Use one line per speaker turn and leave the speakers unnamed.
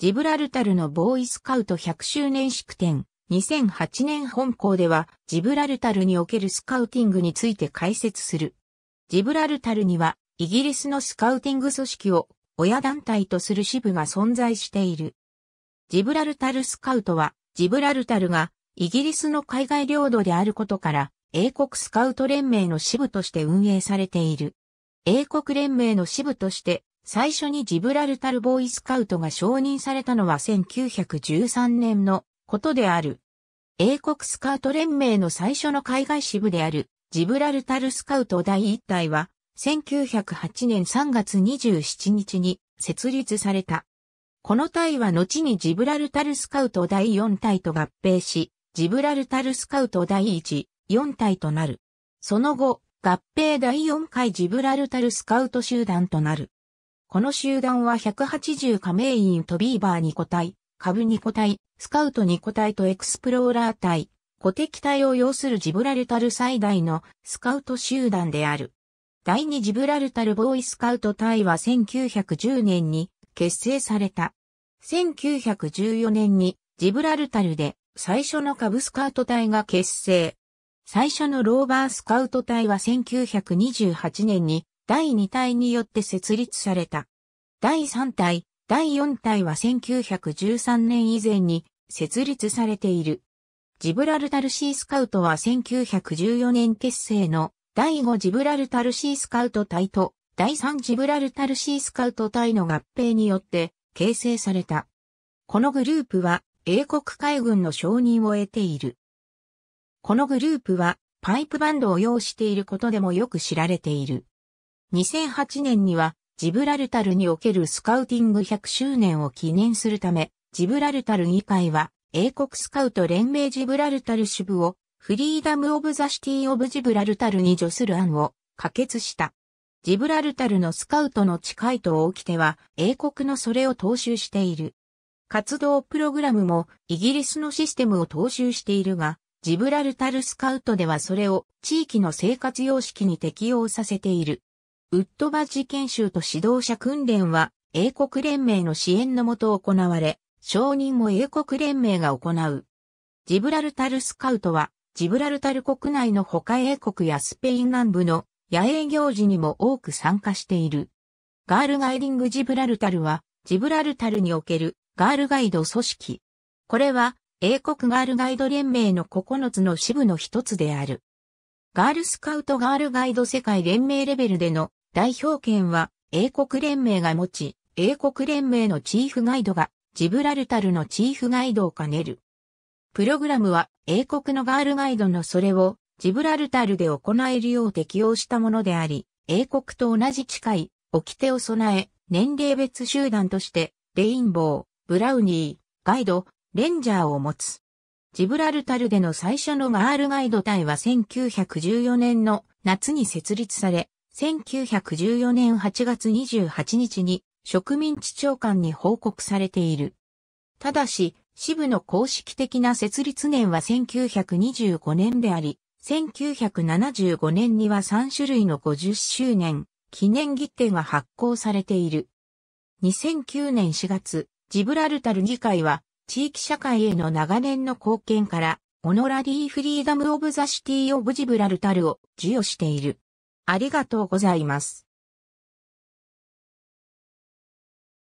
ジブラルタルのボーイスカウト100周年式典、2008年本校では、ジブラルタルにおけるスカウティングについて解説する。ジブラルタルには、イギリスのスカウティング組織を親団体とする支部が存在している。ジブラルタルスカウトは、ジブラルタルがイギリスの海外領土であることから、英国スカウト連盟の支部として運営されている。英国連盟の支部として最初にジブラルタルボーイスカウトが承認されたのは1913年のことである。英国スカウト連盟の最初の海外支部であるジブラルタルスカウト第1隊は1908年3月27日に設立された。この隊は後にジブラルタルスカウト第4隊と合併し、ジブラルタルスカウト第1、4隊となる。その後、合併第4回ジブラルタルスカウト集団となる。この集団は180加盟員とビーバー2個体、株2個体、スカウト2個体とエクスプローラー体、古敵体を要するジブラルタル最大のスカウト集団である。第2ジブラルタルボーイスカウト隊は1910年に結成された。1914年にジブラルタルで最初の株スカウト隊が結成。最初のローバースカウト隊は1928年に第2体によって設立された。第3体、第4体は1913年以前に設立されている。ジブラルタルシースカウトは1914年結成の第5ジブラルタルシースカウト隊と第3ジブラルタルシースカウト隊の合併によって形成された。このグループは英国海軍の承認を得ている。このグループはパイプバンドを要していることでもよく知られている。2008年にはジブラルタルにおけるスカウティング100周年を記念するため、ジブラルタル議会は英国スカウト連盟ジブラルタル支部をフリーダム・オブ・ザ・シティ・オブ・ジブラルタルに除する案を可決した。ジブラルタルのスカウトの近いと起きては英国のそれを踏襲している。活動プログラムもイギリスのシステムを踏襲しているが、ジブラルタルスカウトではそれを地域の生活様式に適用させている。ウッドバッジ研修と指導者訓練は、英国連盟の支援のもと行われ、承認も英国連盟が行う。ジブラルタルスカウトは、ジブラルタル国内の他英国やスペイン南部の野営行事にも多く参加している。ガールガイディングジブラルタルは、ジブラルタルにおけるガールガイド組織。これは、英国ガールガイド連盟の9つの支部の一つである。ガールスカウトガールガイド世界連盟レベルでの代表権は英国連盟が持ち、英国連盟のチーフガイドがジブラルタルのチーフガイドを兼ねる。プログラムは英国のガールガイドのそれをジブラルタルで行えるよう適用したものであり、英国と同じ近い掟を備え、年齢別集団としてレインボー、ブラウニー、ガイド、レンジャーを持つ。ジブラルタルでの最初のガールガイド隊は1914年の夏に設立され、1914年8月28日に植民地長官に報告されている。ただし、支部の公式的な設立年は1925年であり、1975年には3種類の50周年記念切手が発行されている。2009年4月、ジブラルタル議会は地域社会への長年の貢献から、オノラリー・フリーダム・オブ・ザ・シティ・オブ・ジブラルタルを授与している。ありがとうございます。